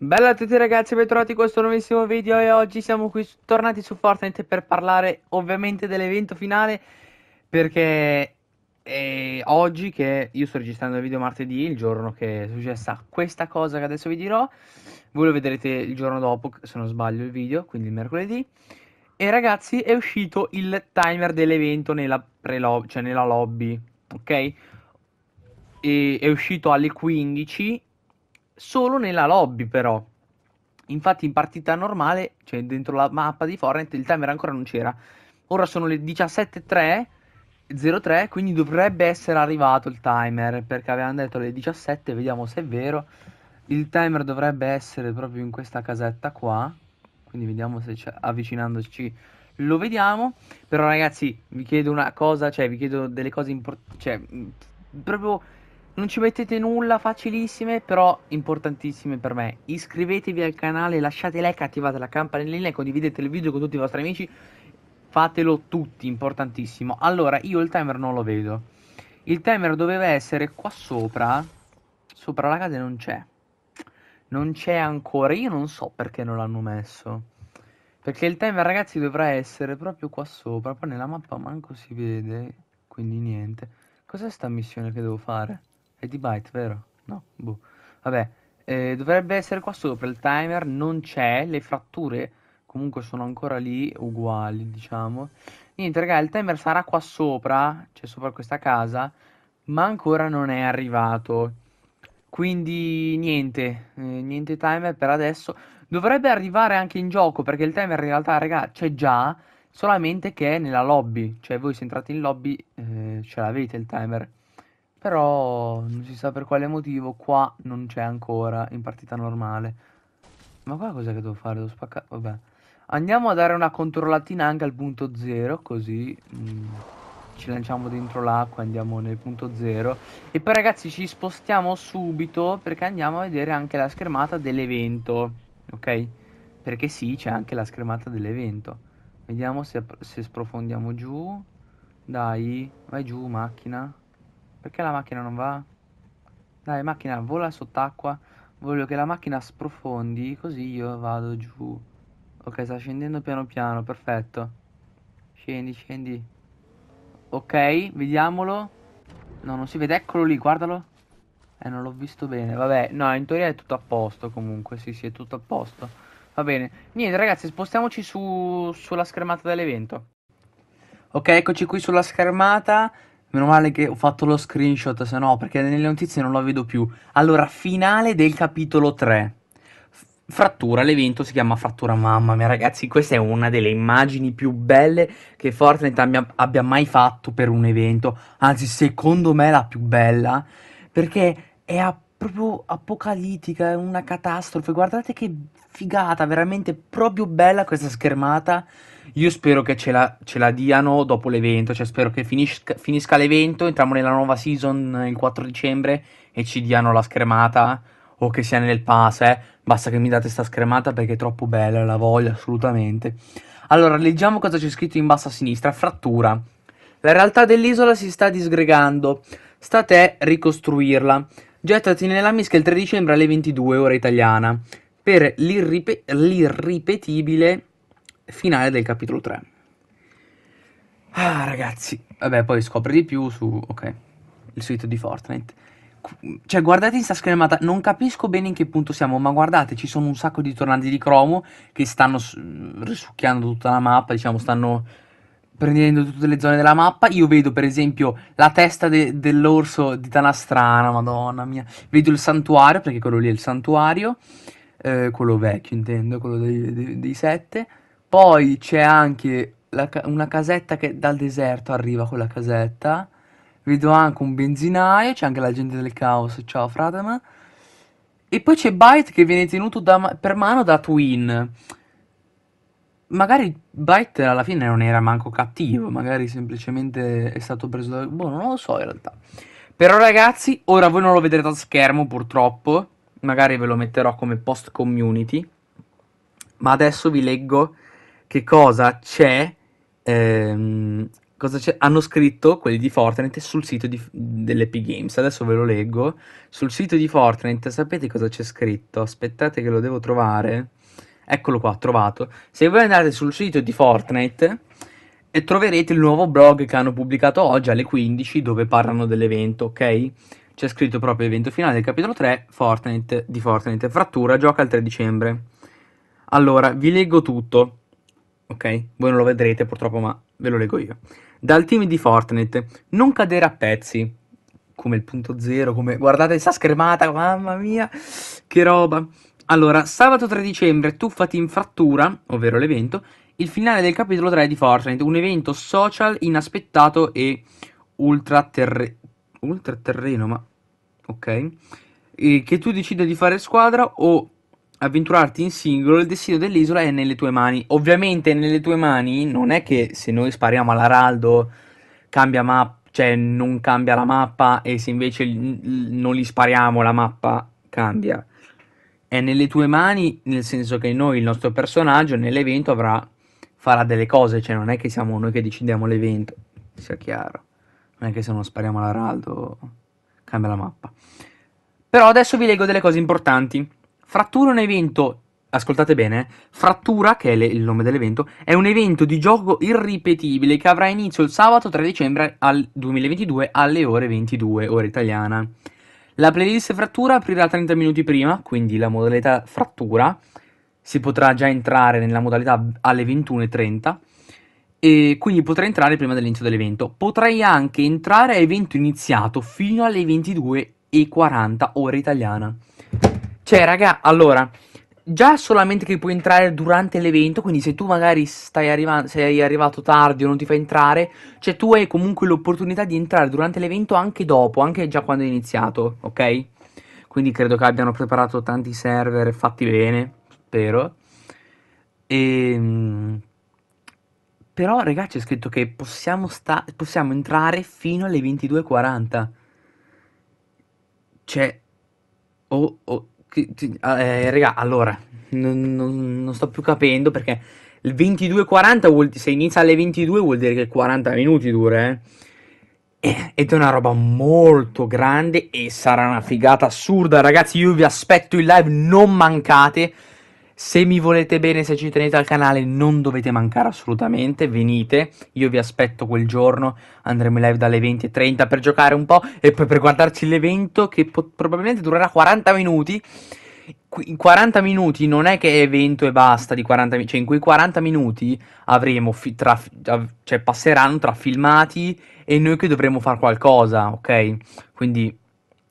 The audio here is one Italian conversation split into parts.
Bella a tutti ragazzi, bentrovati in questo nuovissimo video e oggi siamo qui tornati su Fortnite per parlare ovviamente dell'evento finale perché è oggi che io sto registrando il video martedì, il giorno che è successa questa cosa che adesso vi dirò, voi lo vedrete il giorno dopo se non sbaglio il video, quindi il mercoledì e ragazzi è uscito il timer dell'evento nella, cioè nella lobby, ok? E è uscito alle 15 solo nella lobby però. Infatti in partita normale, cioè dentro la mappa di Fortnite, il timer ancora non c'era. Ora sono le 17.03, quindi dovrebbe essere arrivato il timer, perché avevano detto alle 17, vediamo se è vero. Il timer dovrebbe essere proprio in questa casetta qua, quindi vediamo se avvicinandoci lo vediamo. Però ragazzi, vi chiedo una cosa, cioè vi chiedo delle cose importanti, cioè proprio non ci mettete nulla, facilissime, però importantissime per me. Iscrivetevi al canale, lasciate like, attivate la campanellina e condividete il video con tutti i vostri amici. Fatelo tutti, importantissimo. Allora, io il timer non lo vedo. Il timer doveva essere qua sopra. Sopra la casa non c'è. Non c'è ancora. Io non so perché non l'hanno messo. Perché il timer, ragazzi, dovrà essere proprio qua sopra. Poi nella mappa manco si vede. Quindi niente. Cos'è sta missione che devo fare? È di byte, vero? No, boh. Vabbè, eh, dovrebbe essere qua sopra il timer, non c'è, le fratture comunque sono ancora lì, uguali, diciamo. Niente, raga, il timer sarà qua sopra, cioè sopra questa casa, ma ancora non è arrivato. Quindi niente, eh, niente timer per adesso. Dovrebbe arrivare anche in gioco, perché il timer in realtà, raga, c'è già, solamente che è nella lobby. Cioè voi se entrate in lobby eh, ce l'avete il timer. Però non si sa per quale motivo qua non c'è ancora in partita normale. Ma qua cos'è che devo fare? Devo spaccare... Vabbè. Andiamo a dare una controllatina anche al punto zero, così mh, mm, ci lanciamo dentro l'acqua, e andiamo nel punto zero. E poi ragazzi ci spostiamo subito perché andiamo a vedere anche la schermata dell'evento, ok? Perché sì, c'è anche la schermata dell'evento. Vediamo se, se sprofondiamo giù. Dai, vai giù macchina. Perché la macchina non va? Dai, macchina, vola sott'acqua. Voglio che la macchina sprofondi, così io vado giù. Ok, sta scendendo piano piano, perfetto. Scendi, scendi. Ok, vediamolo. No, non si vede, eccolo lì, guardalo. Eh, non l'ho visto bene, vabbè. No, in teoria è tutto a posto comunque, sì, sì, è tutto a posto. Va bene. Niente, ragazzi, spostiamoci su, sulla schermata dell'evento. Ok, eccoci qui sulla schermata. Meno male che ho fatto lo screenshot, se no, perché nelle notizie non lo vedo più. Allora, finale del capitolo 3. Frattura, l'evento si chiama Frattura Mamma mia ragazzi, questa è una delle immagini più belle che Fortnite abbia, abbia mai fatto per un evento, anzi secondo me la più bella, perché è appunto proprio apocalittica, è una catastrofe. Guardate che figata, veramente proprio bella questa schermata. Io spero che ce la, ce la diano dopo l'evento, cioè spero che finisca, finisca l'evento, entriamo nella nuova season il 4 dicembre e ci diano la schermata o che sia nel pass, eh. Basta che mi date sta schermata perché è troppo bella, la voglio assolutamente. Allora, leggiamo cosa c'è scritto in basso a sinistra. Frattura. La realtà dell'isola si sta disgregando. Sta a te ricostruirla. Gettati nella mischia il 3 dicembre alle 22 ora italiana per l'irripe- l'irripetibile finale del capitolo 3. Ah, ragazzi, vabbè, poi scopri di più su ok, il sito di Fortnite. Cioè, guardate in sta schermata, non capisco bene in che punto siamo, ma guardate, ci sono un sacco di tornanti di cromo che stanno risucchiando tutta la mappa, diciamo, stanno prendendo tutte le zone della mappa, io vedo per esempio la testa de- dell'orso di Tanastrana, madonna mia, vedo il santuario, perché quello lì è il santuario, eh, quello vecchio intendo, quello dei, dei, dei sette, poi c'è anche la, una casetta che dal deserto arriva con la casetta, vedo anche un benzinaio, c'è anche la gente del caos, ciao fratema, e poi c'è Byte che viene tenuto da, per mano da Twin, Magari Bright alla fine non era manco cattivo, magari semplicemente è stato preso da... Boh, non lo so in realtà. Però ragazzi, ora voi non lo vedrete a schermo purtroppo, magari ve lo metterò come post community, ma adesso vi leggo che cosa c'è, ehm, cosa c'è hanno scritto quelli di Fortnite sul sito di, dell'Epic Games, adesso ve lo leggo, sul sito di Fortnite sapete cosa c'è scritto? Aspettate che lo devo trovare Eccolo qua, trovato. Se voi andate sul sito di Fortnite e eh, troverete il nuovo blog che hanno pubblicato oggi alle 15 dove parlano dell'evento, ok? C'è scritto proprio evento finale del capitolo 3 Fortnite, di Fortnite. Frattura gioca il 3 dicembre. Allora, vi leggo tutto. Ok? Voi non lo vedrete purtroppo, ma ve lo leggo io. Dal team di Fortnite, non cadere a pezzi. Come il punto zero, come... Guardate sta schermata, mamma mia, che roba. Allora, sabato 3 dicembre, tuffati in frattura, ovvero l'evento, il finale del capitolo 3 di Fortnite, un evento social inaspettato e ultraterreno, ultraterreno ma ok, e che tu decidi di fare squadra o avventurarti in singolo, il destino dell'isola è nelle tue mani. Ovviamente nelle tue mani non è che se noi spariamo all'araldo cambia mappa, cioè non cambia la mappa e se invece non li spariamo la mappa cambia è nelle tue mani, nel senso che noi, il nostro personaggio, nell'evento avrà, farà delle cose, cioè non è che siamo noi che decidiamo l'evento, sia chiaro. Non è che se non spariamo l'araldo cambia la mappa. Però adesso vi leggo delle cose importanti. Frattura è un evento, ascoltate bene, eh. Frattura, che è le, il nome dell'evento, è un evento di gioco irripetibile che avrà inizio il sabato 3 dicembre al 2022 alle ore 22, ora italiana. La playlist frattura aprirà 30 minuti prima, quindi la modalità frattura si potrà già entrare nella modalità alle 21.30 e quindi potrà entrare prima dell'inizio dell'evento. Potrai anche entrare a evento iniziato fino alle 22.40 ora italiana. Cioè, raga, allora, già solamente che puoi entrare durante l'evento, quindi se tu magari stai arrivando, sei arrivato tardi o non ti fai entrare, cioè tu hai comunque l'opportunità di entrare durante l'evento anche dopo, anche già quando è iniziato, ok? Quindi credo che abbiano preparato tanti server fatti bene, spero. E... Ehm, però ragazzi è scritto che possiamo, sta- possiamo entrare fino alle 22.40. Cioè... Oh, oh Ah, eh, raga, allora, non, non, non, sto più capendo perché il 22.40 vuol, se inizia alle 22 vuol dire che 40 minuti dura, eh. eh? Ed è una roba molto grande e sarà una figata assurda, ragazzi. Io vi aspetto in live, non mancate. Se mi volete bene, se ci tenete al canale, non dovete mancare assolutamente, venite, io vi aspetto quel giorno, andremo in live dalle 20.30 per giocare un po' e poi per guardarci l'evento che probabilmente durerà 40 minuti. In 40 minuti non è che è evento e basta di 40 minuti, cioè in quei 40 minuti avremo tra, cioè passeranno tra filmati e noi che dovremo fare qualcosa, ok? Quindi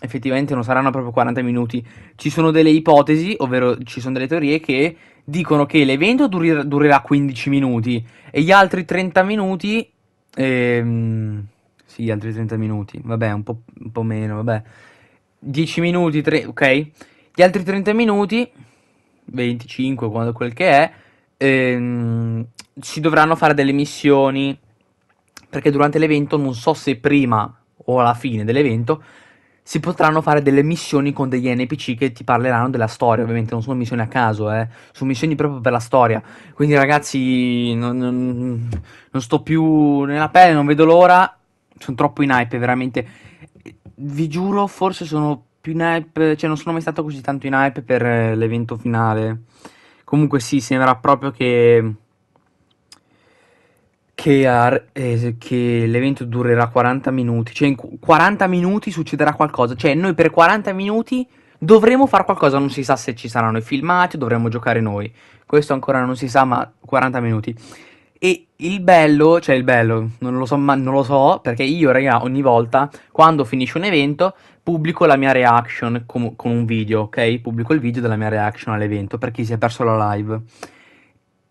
effettivamente non saranno proprio 40 minuti. Ci sono delle ipotesi, ovvero ci sono delle teorie che dicono che l'evento durir- durerà 15 minuti e gli altri 30 minuti... Ehm, sì, gli altri 30 minuti, vabbè, un po', un po meno, vabbè. 10 minuti, tre, ok? Gli altri 30 minuti, 25, quando quel che è, ehm, si dovranno fare delle missioni. Perché durante l'evento, non so se prima o alla fine dell'evento, si potranno fare delle missioni con degli NPC che ti parleranno della storia. Ovviamente non sono missioni a caso, eh. sono missioni proprio per la storia. Quindi, ragazzi, non, non, non sto più nella pelle, non vedo l'ora. Sono troppo in hype, veramente. Vi giuro, forse sono più in hype, cioè non sono mai stato così tanto in hype per eh, l'evento finale. Comunque sì, sembra proprio che che, ar- eh, che, l'evento durerà 40 minuti, cioè in 40 minuti succederà qualcosa, cioè noi per 40 minuti dovremo fare qualcosa, non si sa se ci saranno i filmati, dovremo giocare noi, questo ancora non si sa, ma 40 minuti. E il bello, cioè il bello, non lo so, ma non lo so, perché io, raga, ogni volta quando finisce un evento pubblico la mia reaction com- con un video, ok? Pubblico il video della mia reaction all'evento per chi si è perso la live.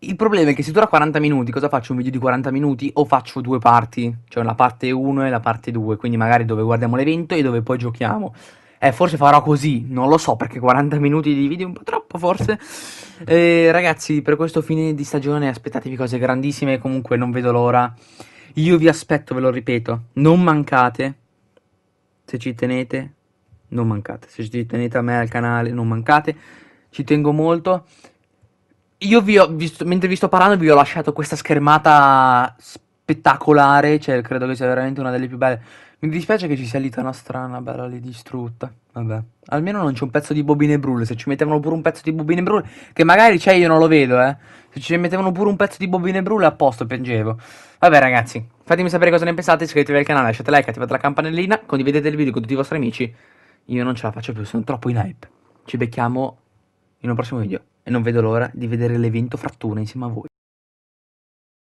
Il problema è che se dura 40 minuti, cosa faccio? Un video di 40 minuti o faccio due parti? Cioè la parte 1 e la parte 2, quindi magari dove guardiamo l'evento e dove poi giochiamo. Eh, forse farò così, non lo so perché 40 minuti di video è un po' troppo forse. Eh, ragazzi, per questo fine di stagione aspettatevi cose grandissime, comunque non vedo l'ora. Io vi aspetto, ve lo ripeto, non mancate. Se ci tenete, non mancate. Se ci tenete a me al canale, non mancate. Ci tengo molto. Io vi ho, vi, mentre vi sto parlando, vi ho lasciato questa schermata spettacolare. Cioè, credo che sia veramente una delle più belle. Mi dispiace che ci sia lì una strana, bella lì distrutta. Vabbè. Almeno non c'è un pezzo di bobine brulle. Se ci mettevano pure un pezzo di bobine brulle, che magari c'è, cioè, io non lo vedo, eh. Se ci mettevano pure un pezzo di bobine brulle, a posto, piangevo. Vabbè, ragazzi, fatemi sapere cosa ne pensate. Iscrivetevi al canale, lasciate like, attivate la campanellina, condividete il video con tutti i vostri amici. Io non ce la faccio più, sono troppo in hype. Ci becchiamo in un prossimo video e non vedo l'ora di vedere l'evento frattura insieme a voi.